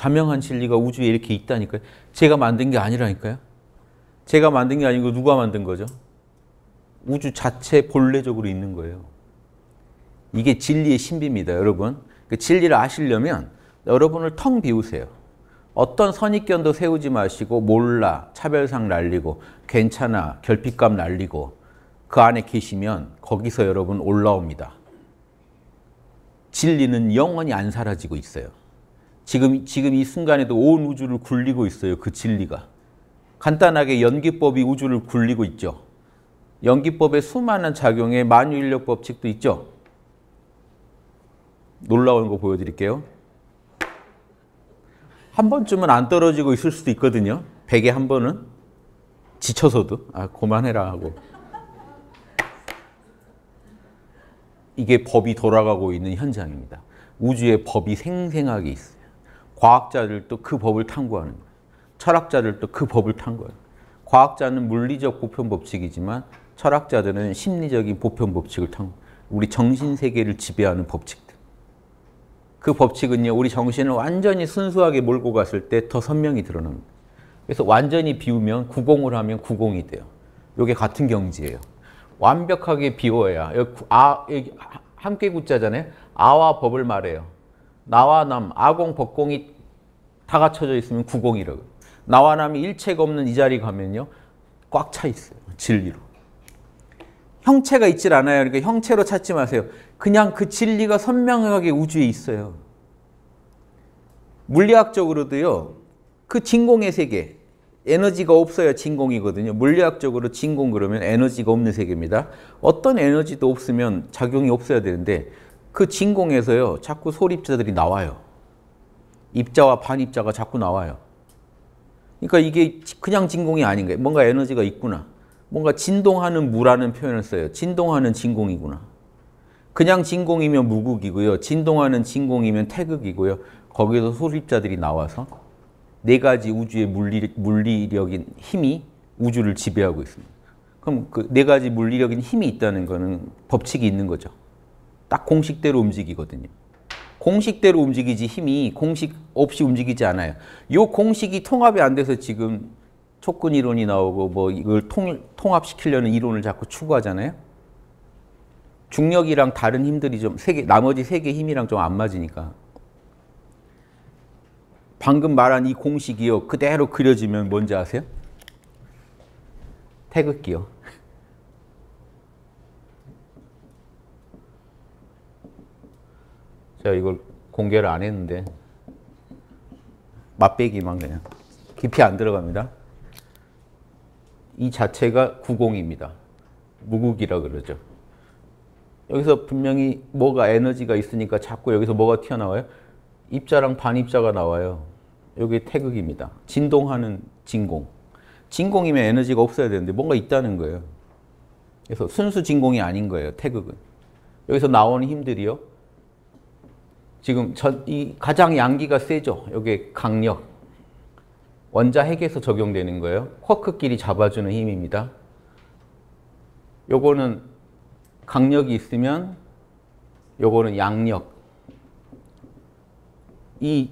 자명한 진리가 우주에 이렇게 있다니까요. 제가 만든 게 아니라니까요. 제가 만든 게 아니고 누가 만든 거죠? 우주 자체 본래적으로 있는 거예요. 이게 진리의 신비입니다, 여러분. 그 진리를 아시려면 여러분을 텅 비우세요. 어떤 선입견도 세우지 마시고 몰라, 차별상 날리고 괜찮아, 결핍감 날리고 그 안에 계시면 거기서 여러분 올라옵니다. 진리는 영원히 안 사라지고 있어요. 지금, 지금 이 순간에도 온 우주를 굴리고 있어요. 그 진리가. 간단하게 연기법이 우주를 굴리고 있죠. 연기법의 수많은 작용에 만유인력 법칙도 있죠. 놀라운 거 보여드릴게요. 한 번쯤은 안 떨어지고 있을 수도 있거든요. 백에 한 번은. 지쳐서도. 아, 그만해라 하고. 이게 법이 돌아가고 있는 현장입니다. 우주의 법이 생생하게 있어요. 과학자들도 그 법을 탐구하는 거예요. 철학자들도 그 법을 탐구하는 거예요. 과학자는 물리적 보편 법칙이지만 철학자들은 심리적인 보편 법칙을 탐구 우리 정신 세계를 지배하는 법칙들. 그 법칙은요. 우리 정신을 완전히 순수하게 몰고 갔을 때 더 선명히 드러납니다. 그래서 완전히 비우면 구공을 하면 구공이 돼요. 이게 같은 경지예요. 완벽하게 비워야 아 함께 구자잖아요. 아와 법을 말해요. 나와 남, 아공, 법공이 다 갖춰져 있으면 구공이라고. 나와 남이 일체가 없는 이 자리 가면요. 꽉 차 있어요. 진리로. 형체가 있질 않아요. 그러니까 형체로 찾지 마세요. 그냥 그 진리가 선명하게 우주에 있어요. 물리학적으로도요. 그 진공의 세계. 에너지가 없어야 진공이거든요. 물리학적으로 진공 그러면 에너지가 없는 세계입니다. 어떤 에너지도 없으면 작용이 없어야 되는데 그 진공에서요 자꾸 소립자들이 나와요. 입자와 반입자가 자꾸 나와요. 그러니까 이게 그냥 진공이 아닌 거예요. 뭔가 에너지가 있구나. 뭔가 진동하는 무라는 표현을 써요. 진동하는 진공이구나. 그냥 진공이면 무극이고요. 진동하는 진공이면 태극이고요. 거기에서 소립자들이 나와서 네 가지 우주의 물리, 물리력인 힘이 우주를 지배하고 있습니다. 그럼 그 네 가지 물리력인 힘이 있다는 거는 법칙이 있는 거죠. 딱 공식대로 움직이거든요. 공식대로 움직이지 힘이 공식 없이 움직이지 않아요. 요 공식이 통합이 안 돼서 지금 촉근 이론이 나오고 뭐 이걸 통, 통합시키려는 이론을 자꾸 추구하잖아요. 중력이랑 다른 힘들이 좀세 개, 나머지 세개 힘이랑 좀 안 맞으니까. 방금 말한 이 공식이요. 그대로 그려지면 뭔지 아세요? 태극기요. 제가 이걸 공개를 안 했는데 맛배기만 그냥 깊이 안 들어갑니다. 이 자체가 구공입니다. 무국이라 그러죠. 여기서 분명히 뭐가 에너지가 있으니까 자꾸 여기서 뭐가 튀어나와요? 입자랑 반입자가 나와요. 여기 태극입니다. 진동하는 진공. 진공이면 에너지가 없어야 되는데 뭔가 있다는 거예요. 그래서 순수 진공이 아닌 거예요. 태극은. 여기서 나오는 힘들이요. 지금 저, 이 가장 양기가 세죠. 여기 강력. 원자 핵에서 적용되는 거예요. 쿼크끼리 잡아주는 힘입니다. 요거는 강력이 있으면 요거는 양력. 이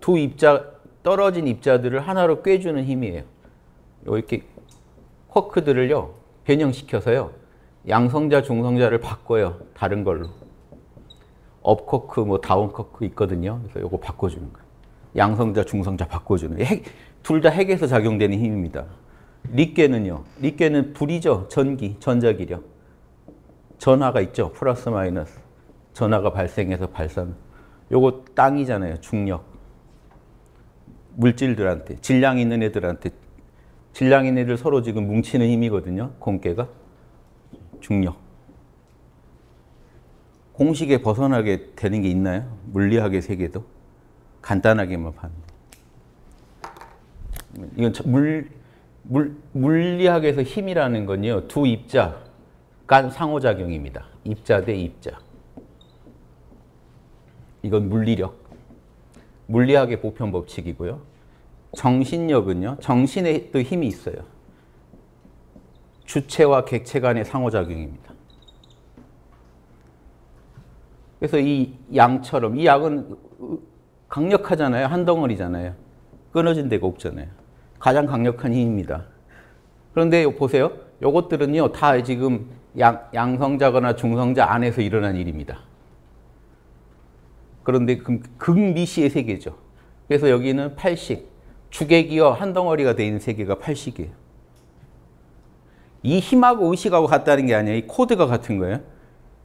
두 입자 떨어진 입자들을 하나로 꿰주는 힘이에요. 이렇게 쿼크들을요. 변형시켜서요. 양성자 중성자를 바꿔요. 다른 걸로. 업커크, 뭐 다운커크 있거든요. 그래서 이거 바꿔주는 거예요. 양성자, 중성자 바꿔주는. 둘다 핵에서 작용되는 힘입니다. 리케는요. 리케는 불이죠. 전기, 전자기력. 전화가 있죠. 플러스 마이너스. 전화가 발생해서 발산. 요거 땅이잖아요. 중력. 물질들한테, 질량 있는 애들한테 질량 있는 애들 서로 지금 뭉치는 힘이거든요. 공개가. 중력. 공식에 벗어나게 되는 게 있나요? 물리학의 세계도? 간단하게만 봐. 뭐 이건 물, 물, 물리학에서 힘이라는 건요. 두 입자 간 상호작용입니다. 입자 대 입자. 이건 물리력. 물리학의 보편 법칙이고요. 정신력은요. 정신에 또 힘이 있어요. 주체와 객체 간의 상호작용입니다. 그래서 이 양처럼 이 약은 강력하잖아요. 한 덩어리잖아요. 끊어진 데가 없잖아요. 가장 강력한 힘입니다. 그런데 보세요. 요것들은요. 다 지금 양, 양성자거나 중성자 안에서 일어난 일입니다. 그런데 극미시의 세계죠. 그래서 여기는 8식. 주객이요. 한 덩어리가 되 있는 세계가 8식이에요. 이 힘하고 의식하고 같다는 게 아니에요. 이 코드가 같은 거예요.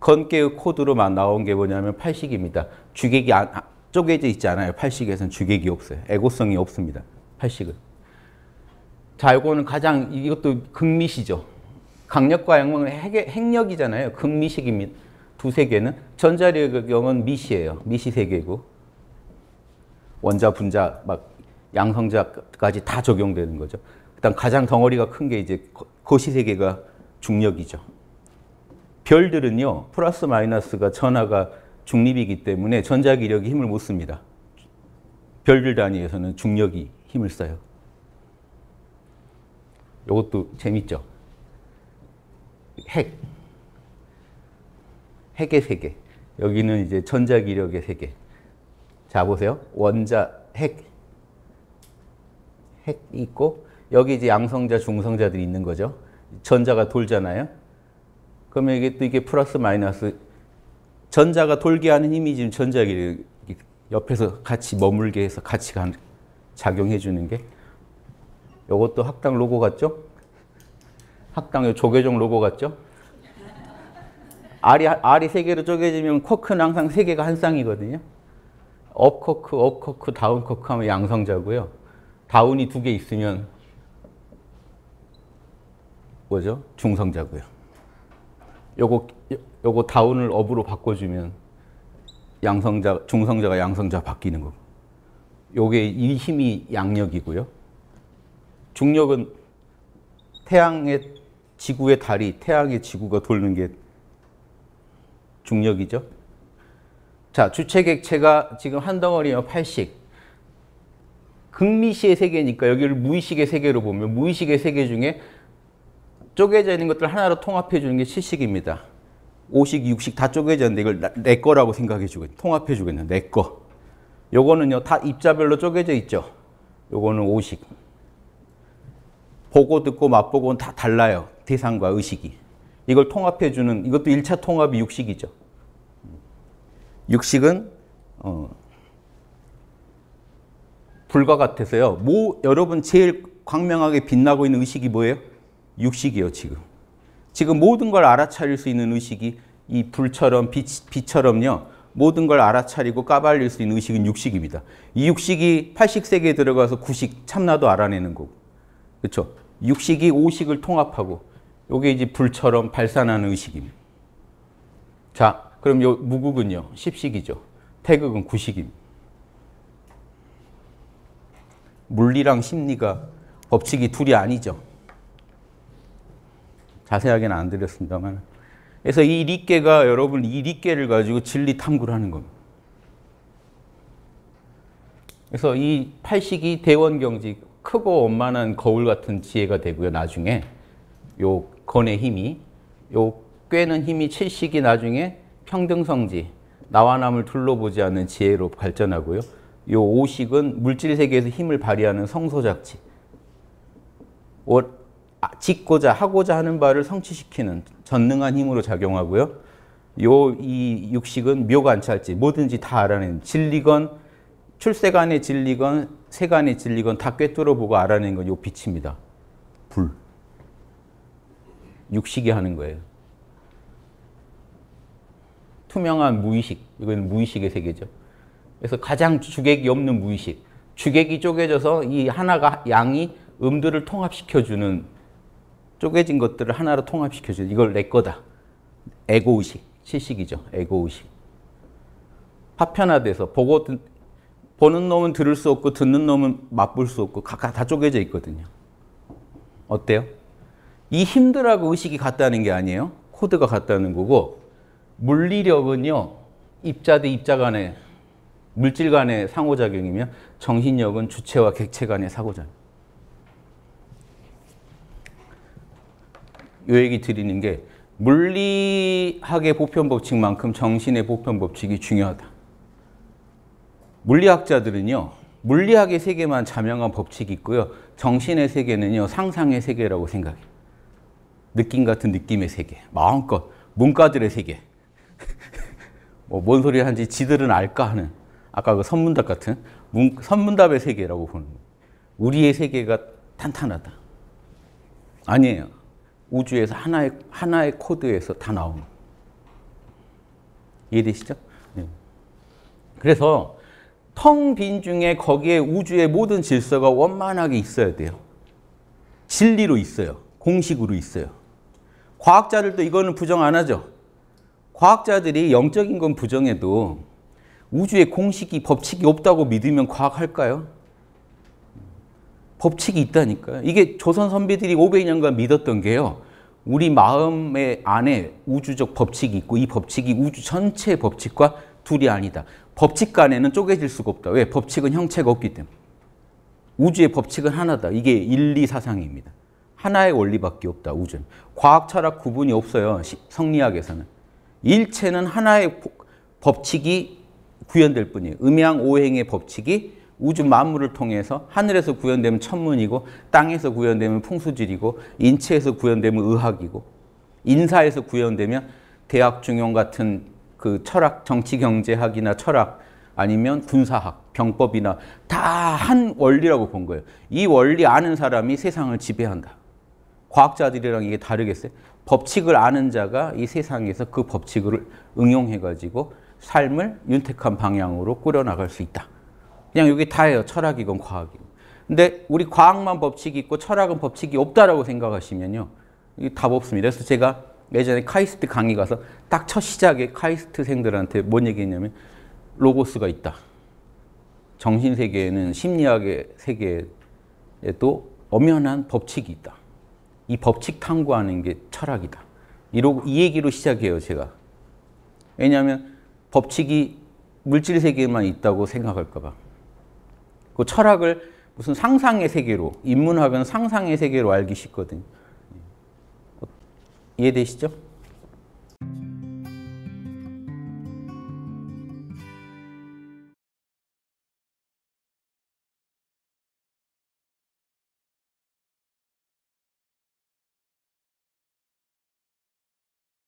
건계의 코드로만 나온 게 뭐냐면 팔식입니다. 주객이 안, 아, 쪼개져 있지 않아요. 팔식에선 주객이 없어요. 에고성이 없습니다. 팔식은. 자, 이거는 가장 이것도 극미시죠. 강력과 양명은 핵력이잖아요. 극미식입니다. 두 세계는 전자력의 경우는 미시예요. 미시 세계고 원자, 분자, 막 양성자까지 다 적용되는 거죠. 일단 가장 덩어리가 큰 게 이제 거시 세계가 중력이죠. 별들은요, 플러스 마이너스가 전하가 중립이기 때문에 전자기력이 힘을 못 씁니다. 별들 단위에서는 중력이 힘을 써요. 이것도 재밌죠? 핵. 핵의 세계. 여기는 이제 전자기력의 세계. 자, 보세요. 원자, 핵. 핵 있고, 여기 이제 양성자, 중성자들이 있는 거죠. 전자가 돌잖아요. 그러면 이게 또 이게 플러스 마이너스 전자가 돌게 하는 힘이 지금 전자기 옆에서 같이 머물게 해서 같이 작용해 주는 게 이것도 학당 로고 같죠? 학당의 조계종 로고 같죠? 알이, 알이 세 개로 쪼개지면 쿼크는 항상 세 개가 한 쌍이거든요. 업 쿼크, 업 쿼크, 다운 쿼크 하면 양성자고요. 다운이 두 개 있으면 뭐죠? 중성자고요. 요거 요거 다운을 업으로 바꿔주면 양성자 중성자가 양성자 바뀌는 거 요게 이 힘이 양력이고요. 중력은 태양의 지구의 달이 태양의 지구가 돌는 게 중력이죠. 자, 주체 객체가 지금 한 덩어리면 8씩. 극미시의 세계니까 여기를 무의식의 세계로 보면 무의식의 세계 중에 쪼개져 있는 것들 을 하나로 통합해 주는 게 시식입니다. 5식, 6식 다 쪼개져 있는데 이걸 내 거라고 생각해 주고 통합해 주겠네. 내 거. 요거는요. 다 입자별로 쪼개져 있죠. 요거는 5식. 보고 듣고 맛보고는 다 달라요. 대상과 의식이. 이걸 통합해 주는 이것도 1차 통합이 6식이죠. 6식은 어, 불과 같아서요. 뭐 여러분 제일 광명하게 빛나고 있는 의식이 뭐예요? 육식이요 지금. 지금 모든 걸 알아차릴 수 있는 의식이 이 불처럼 빛, 빛처럼요. 모든 걸 알아차리고 까발릴 수 있는 의식은 육식입니다. 이 육식이 팔식세계에 들어가서 구식, 참나도 알아내는 거고. 그렇죠? 육식이 오식을 통합하고 요게 이제 불처럼 발산하는 의식입니다. 자, 그럼 요 무국은요. 십식이죠. 태극은 구식입니다. 물리랑 심리가 법칙이 둘이 아니죠. 자세하게는 안 드렸습니다만 그래서 이 리께가 여러분 이 리께를 가지고 진리 탐구를 하는 겁니다. 그래서 이 팔식이 대원경직 크고 원만한 거울 같은 지혜가 되고요. 나중에 요 건의 힘이 요 꿰는 힘이 칠식이 나중에 평등성지 나와 남을 둘러보지 않는 지혜로 발전하고요. 요 오식은 물질 세계에서 힘을 발휘하는 성소작지 짓고자 하고자 하는 바를 성취시키는 전능한 힘으로 작용하고요. 요 이 육식은 묘관찰지 뭐든지 다 알아낸 진리건 출세간의 진리건 세간의 진리건 다 꿰뚫어 보고 알아낸 건 요 빛입니다. 불. 육식이 하는 거예요. 투명한 무의식. 이건 무의식의 세계죠. 그래서 가장 주객이 없는 무의식. 주객이 쪼개져서 이 하나가 양이 음들을 통합시켜주는 쪼개진 것들을 하나로 통합시켜주는 이걸 내 거다. 에고의식, 채식이죠. 에고의식. 파편화돼서 보고 보는 놈은 들을 수 없고 듣는 놈은 맛볼 수 없고 각각 다 쪼개져 있거든요. 어때요? 이 힘들하고 의식이 같다는 게 아니에요. 코드가 같다는 거고 물리력은요. 입자 대 입자 간의 물질 간의 상호작용이며 정신력은 주체와 객체 간의 사고작용. 요 얘기 드리는 게 물리학의 보편 법칙만큼 정신의 보편 법칙이 중요하다. 물리학자들은요. 물리학의 세계만 자명한 법칙이 있고요. 정신의 세계는요. 상상의 세계라고 생각해 느낌 같은 느낌의 세계. 마음껏 문과들의 세계. 뭐뭔 소리 하는지 지들은 알까 하는 아까 그 선문답 같은 문, 선문답의 세계라고 보는 거예요. 우리의 세계가 탄탄하다. 아니에요. 우주에서 하나의 하나의 코드에서 다 나온 이해되시죠? 네. 그래서 텅 빈 중에 거기에 우주의 모든 질서가 원만하게 있어야 돼요. 진리로 있어요. 공식으로 있어요. 과학자들도 이거는 부정 안 하죠. 과학자들이 영적인 건 부정해도 우주의 공식이 법칙이 없다고 믿으면 과학할까요? 법칙이 있다니까요. 이게 조선 선비들이 500년간 믿었던 게요. 우리 마음의 안에 우주적 법칙이 있고 이 법칙이 우주 전체의 법칙과 둘이 아니다. 법칙 간에는 쪼개질 수가 없다. 왜? 법칙은 형체가 없기 때문에. 우주의 법칙은 하나다. 이게 일리 사상입니다. 하나의 원리밖에 없다. 우주는. 과학, 철학 구분이 없어요. 성리학에서는. 일체는 하나의 법칙이 구현될 뿐이에요. 음양 오행의 법칙이 우주 만물을 통해서 하늘에서 구현되면 천문이고 땅에서 구현되면 풍수질이고 인체에서 구현되면 의학이고 인사에서 구현되면 대학 중용 같은 그 철학 정치 경제학이나 철학 아니면 군사학 병법이나 다 한 원리라고 본 거예요. 이 원리 아는 사람이 세상을 지배한다. 과학자들이랑 이게 다르겠어요? 법칙을 아는 자가 이 세상에서 그 법칙을 응용해 가지고 삶을 윤택한 방향으로 꾸려나갈 수 있다. 그냥 여기 다예요. 철학이건 과학이건. 근데 우리 과학만 법칙이 있고 철학은 법칙이 없다라고 생각하시면요. 답 없습니다. 그래서 제가 예전에 카이스트 강의 가서 딱 첫 시작에 카이스트생들한테 뭔 얘기했냐면 로고스가 있다. 정신세계에는 심리학의 세계에도 엄연한 법칙이 있다. 이 법칙 탐구하는 게 철학이다. 이러고 이 얘기로 시작해요, 제가. 왜냐하면 법칙이 물질 세계에만 있다고 생각할까 봐. 그 철학을 무슨 상상의 세계로, 인문학은 상상의 세계로 알기 쉽거든. 예. 이해되시죠?